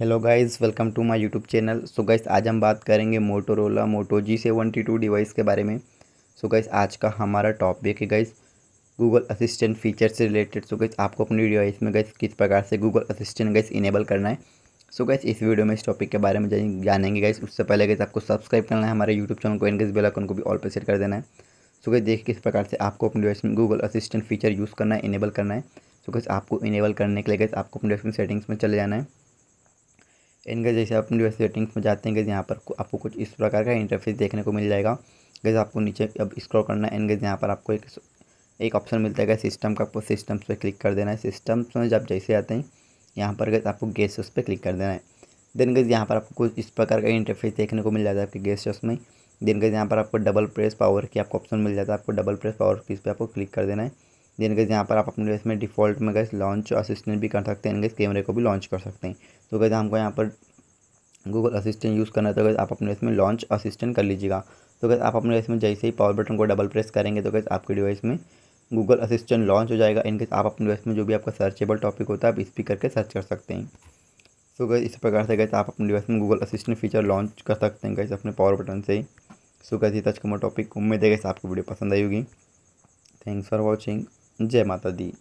hello guys welcome to my YouTube channel so guys आज हम बात करेंगे Motorola Moto G T two device के बारे में सो so गाइस आज का हमारा टॉपिक है गाइस गूगल असिस्टेंट फीचर से रिलेटेड सो गाइस आपको अपनी डिवाइस में गाइस किस प्रकार से गूगल असिस्टेंट गाइस इनेबल करना है सो so गाइस इस वीडियो में इस टॉपिक के बारे में जानेंगे गाइस उससे पहले गाइस आपको सब्सक्राइब करना है हमारे यूट्यूब चैनल को एंड गाइस बेलाइकन को भी ऑल पर सेट कर देना है सो गाइस देखिए किस प्रकार से आपको अपनी डिवाइस में गूगल असिस्टेंट फीचर यूज़ करना है इनेबल करना है सो गाइस आपको इनेबल करने के लिए गाइस आपको अपनी डिवाइस में सेटिंग्स में चले जाना है इनका जैसे आप अपनी सेटिंग्स में जाते हैं गज यहाँ पर आपको कुछ इस प्रकार का इंटरफेस देखने को मिल जाएगा गज आपको नीचे अब स्क्रॉल करना है एंड गज यहाँ पर आपको एक एक ऑप्शन मिलता है सिस्टम का आपको सिस्टम्स पर क्लिक कर देना है सिस्टम्स में जब जैसे आते हैं यहाँ पर गज आपको गेस्ट हाउस पर क्लिक कर देना है देन गज यहाँ पर आपको कुछ इस प्रकार का इंटरफेस देखने को मिल जाता है आपके गेस्ट हाउस में देन गज यहाँ पर आपको डबल प्रेस पावर की आपको ऑप्शन मिल जाता है आपको डबल प्रेस पावर की इस पर आपको क्लिक कर देना है देन गैस यहाँ पर आप अपने इसमें में डिफ़ॉल्ट में गैस लॉन्च असिस्टेंट भी कर सकते हैं गैस कैमरे को भी लॉन्च कर सकते हैं तो गैस हमको यहाँ पर गूगल असिस्टेंट यूज़ करना तो गैस आप अपने इसमें लॉन्च असिस्टेंट कर लीजिएगा तो गैस आप अपने इसमें जैसे ही पावर बटन को डबल प्रेस करेंगे तो गैस आपके डिवाइस में गूगल असिस्टेंट लॉन्च हो जाएगा इनकेस आप अपने डिवाइस में जो भी आपका सर्चेबल टॉपिक होता है आप इस भी करके सर्च कर सकते हैं तो गैस इस प्रकार से गैस आप अपने डिवाइस में गूगल असिस्टेंट फीचर लॉन्च कर सकते हैं गैस अपने पावर बटन से सो गैस ये टच कमर टॉपिक उम्मीद है गैस आपको वीडियो पसंद आई होगी थैंक्स फॉर वॉचिंग जय माता दी